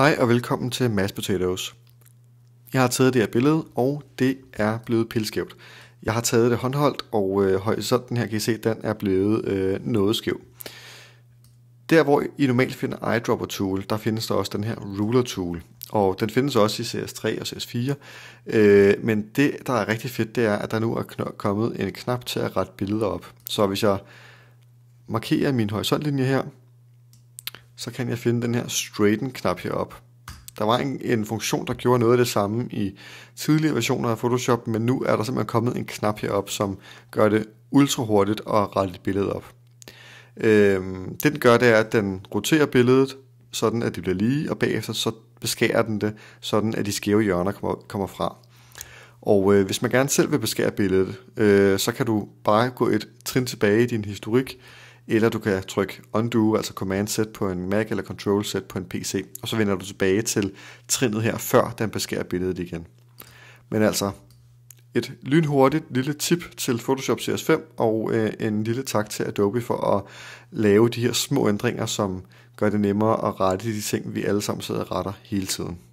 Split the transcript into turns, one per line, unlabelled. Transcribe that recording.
Hej og velkommen til Mass Potatoes. Jeg har taget det her billede, og det er blevet pilskævt. Jeg har taget det håndholdt, og øh, horisonten her kan I se, den er blevet øh, noget skæv. Der hvor I normalt finder eyedropper tool, der findes der også den her ruler tool. Og den findes også i CS3 og CS4. Øh, men det, der er rigtig fedt, det er, at der nu er kommet en knap til at rette billeder op. Så hvis jeg markerer min horisontlinje her, så kan jeg finde den her straighten knap heroppe. Der var en, en funktion, der gjorde noget af det samme i tidligere versioner af Photoshop, men nu er der simpelthen kommet en knap herop, som gør det ultra hurtigt at rette et billede op. Øhm, det den gør, det er, at den roterer billedet, sådan at det bliver lige, og bagefter så beskærer den det, sådan at de skæve hjørner kommer, kommer fra. Og øh, hvis man gerne selv vil beskære billedet, øh, så kan du bare gå et trin tilbage i din historik, eller du kan trykke undo, altså command Z på en Mac eller control Z på en PC, og så vender du tilbage til trinnet her, før den beskærer billedet igen. Men altså, et lynhurtigt lille tip til Photoshop CS5, og øh, en lille tak til Adobe for at lave de her små ændringer, som gør det nemmere at rette de ting, vi alle sammen sidder og retter hele tiden.